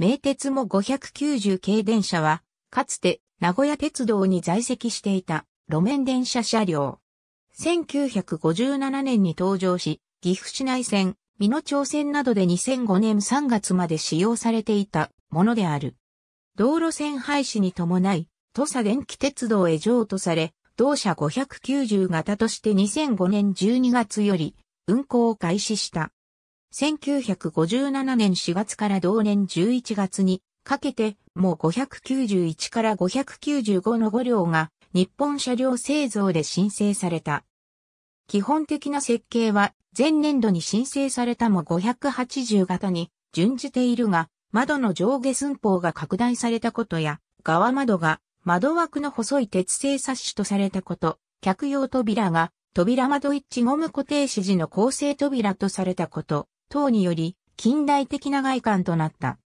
名鉄も590系電車は、かつて名古屋鉄道に在籍していた路面電車車両。1957年に登場し、岐阜市内線、美濃町線などで2005年3月まで使用されていたものである。道路線廃止に伴い、土佐電気鉄道へ譲渡され、同社590型として2005年12月より運行を開始した。1957年4月から同年11月にかけてもう591から595の5両が日本車両製造で申請された。基本的な設計は前年度に申請されたも580型に準じているが、窓の上下寸法が拡大されたことや、側窓が窓枠の細い鉄製サッシとされたこと、客用扉が扉窓一致ゴム固定指示の構成扉とされたこと、等により近代的な外観となった。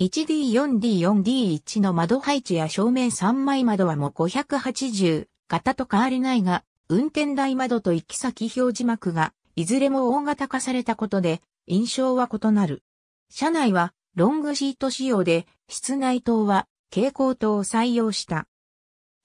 1D4D4D1 の窓配置や正面3枚窓はも580型と変わりないが、運転台窓と行き先表示幕が、いずれも大型化されたことで、印象は異なる。車内は、ロングシート仕様で、室内灯は、蛍光灯を採用した。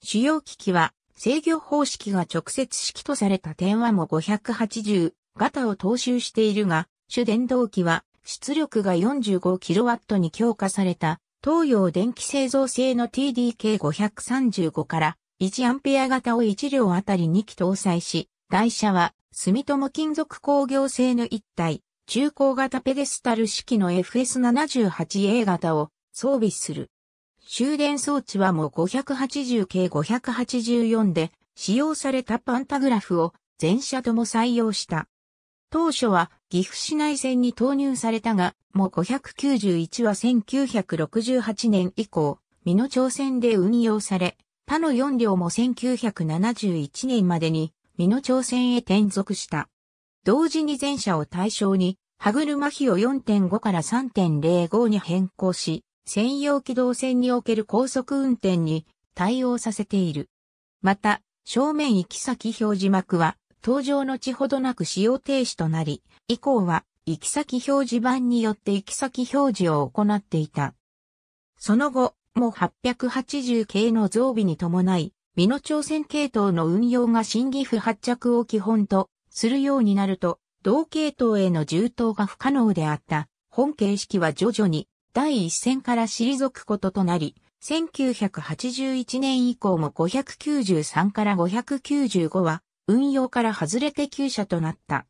主要機器は、制御方式が直接式とされた点はも580型を踏襲しているが、主電動機は出力が 45kW に強化された東洋電気製造製の TDK535 から1ア型を1両あたり2機搭載し、台車は住友金属工業製の1体、中高型ペデスタル式の FS78A 型を装備する。終電装置はもう 580K584 で使用されたパンタグラフを全車とも採用した。当初は岐阜市内線に投入されたが、も591は1968年以降、美濃町線で運用され、他の4両も1971年までに美濃町線へ転属した。同時に前者を対象に、歯車比を4.5から3.05に変更し、専用機動線における高速運転に対応させている。また、正面行き先表示幕は登場の地ほどなく使用停止となり、以降は行き先表示板によって行き先表示を行っていた。その後、も880系の増備に伴い、美濃朝鮮系統の運用が新岐阜発着を基本とするようになると、同系統への充当が不可能であった本形式は徐々に第一線から退くこととなり、1981年以降も593から595は運用から外れて厩車となった。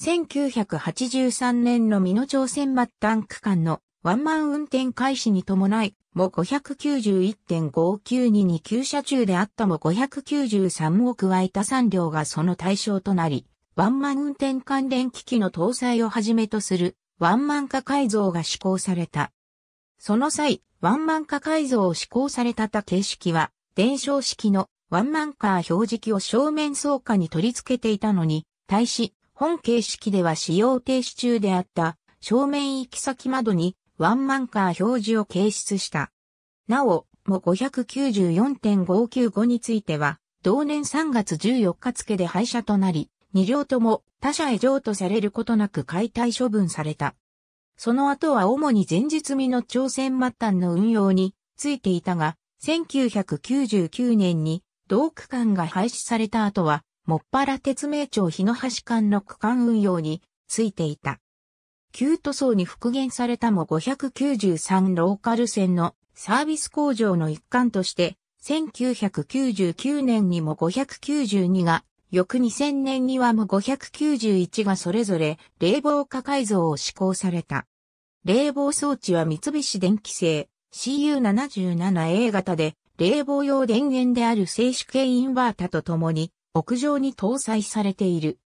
1983年の美濃朝鮮末端区間のワンマン運転開始に伴い、も591.592に旧車中であったも593を加えた3両がその対象となり、ワンマン運転関連機器の搭載をはじめとするワンマン化改造が施行された。その際、ワンマン化改造を施行された多形式は、伝承式のワンマンカー表示器を正面装下に取り付けていたのに、対し、本形式では使用停止中であった正面行き先窓にワンマンカー表示を掲出した。なお、も594.595については、同年3月14日付で廃車となり、2両とも他社へ譲渡されることなく解体処分された。その後は主に前日未の朝鮮末端の運用についていたが、1999年に同区間が廃止された後は、もっぱら鉄名町日野橋間の区間運用についていた。旧塗装に復元されたも593ローカル線のサービス工場の一環として、1999年にも592が、翌2000年にはも591がそれぞれ冷房化改造を施行された。冷房装置は三菱電機製 CU77A 型で冷房用電源である静止系インバータと共に屋上に搭載されている。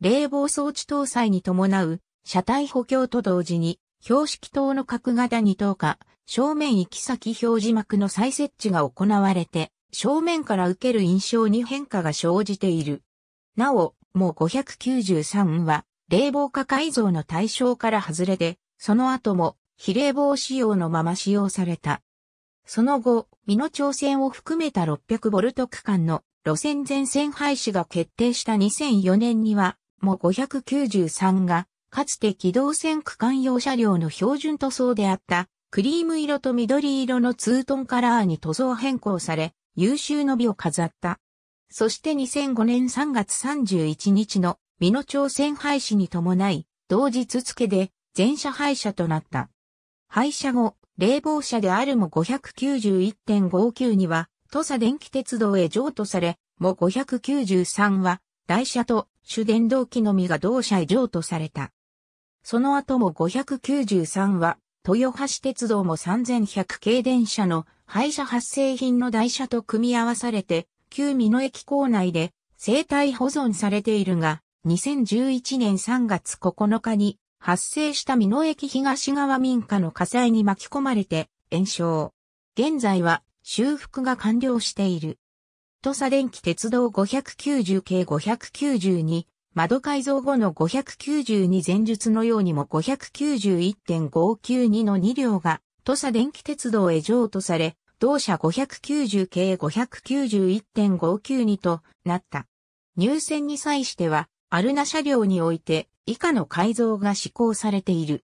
冷房装置搭載に伴う車体補強と同時に標識灯の角型に等価正面行き先表示幕の再設置が行われて、正面から受ける印象に変化が生じている。なお、もう593は、冷房化改造の対象から外れで、その後も、非冷房仕様のまま使用された。その後、美濃町線を含めた600ボルト区間の路線全線廃止が決定した2004年には、も593が、かつて機動線区間用車両の標準塗装であった、クリーム色と緑色のツートンカラーに塗装変更され、優秀の美を飾った。そして2005年3月31日の美濃町線廃止に伴い、同日付で全車廃車となった。廃車後、冷房車であるも591.59には、土佐電気鉄道へ譲渡され、も593は、台車と主電動機のみが同社へ譲渡された。その後も593は、豊橋鉄道も3100系電車の廃車発生品の台車と組み合わされて、旧美濃駅構内で生体保存されているが、2011年3月9日に発生した美濃駅東側民家の火災に巻き込まれて延焼。現在は修復が完了している。土佐電気鉄道590系592、窓改造後の592前述のようにも591.592の2両が土佐電気鉄道へ譲渡され、同社590系591.592となった。入線に際しては、アルナ車両において以下の改造が施行されている。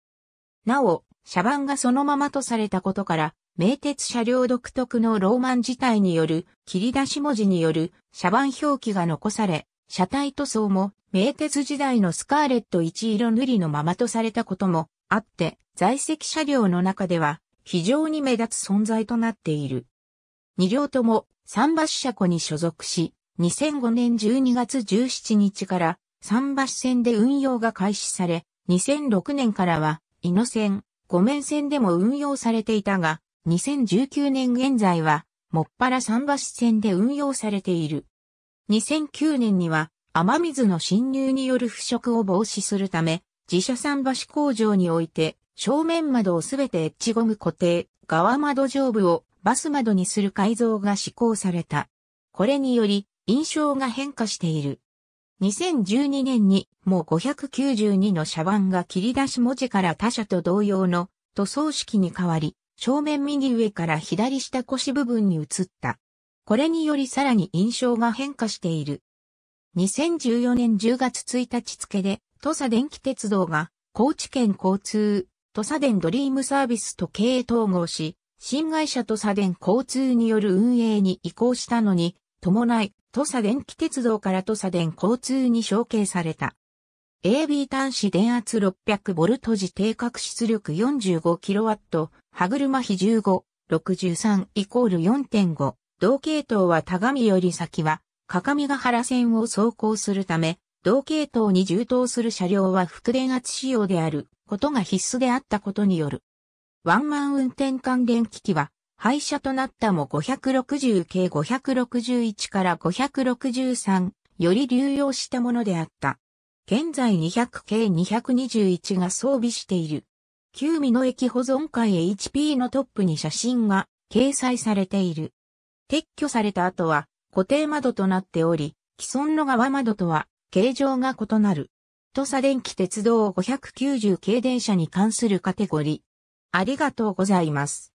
なお、車番がそのままとされたことから、名鉄車両独特のローマン自体による切り出し文字による車番表記が残され、車体塗装も名鉄時代のスカーレット一色塗りのままとされたこともあって、在籍車両の中では非常に目立つ存在となっている。二両とも三橋車庫に所属し、2005年12月17日から桟橋線で運用が開始され、2006年からは、伊野線、五面線でも運用されていたが、2019年現在は、もっぱら桟橋線で運用されている。2009年には、雨水の侵入による腐食を防止するため、自社桟橋工場において、正面窓をすべてエッジゴム固定、側窓上部をバス窓にする改造が施行された。これにより、印象が変化している。2012年にもう592の車番が切り出し文字から他社と同様の塗装式に変わり、正面右上から左下腰部分に移った。これによりさらに印象が変化している。2014年10月1日付で、土佐電気鉄道が高知県交通、土佐電ドリームサービスと経営統合し、新会社土佐電交通による運営に移行したのに、伴い、土佐電気鉄道から土佐電交通に承継された。AB 端子電圧 600V 時定格出力 45kW、歯車比15、63イコール4.5。同系統は田上より先は、かかみが原線を走行するため、同系統に充当する車両は副電圧仕様であることが必須であったことによる。ワンマン運転関連機器は、廃車となったも560系561から563より流用したものであった。現在200系221が装備している。旧美濃駅保存会 HP のトップに写真が掲載されている。撤去された後は固定窓となっており、既存の側窓とは形状が異なる。土佐電気鉄道590系電車に関するカテゴリー。ありがとうございます。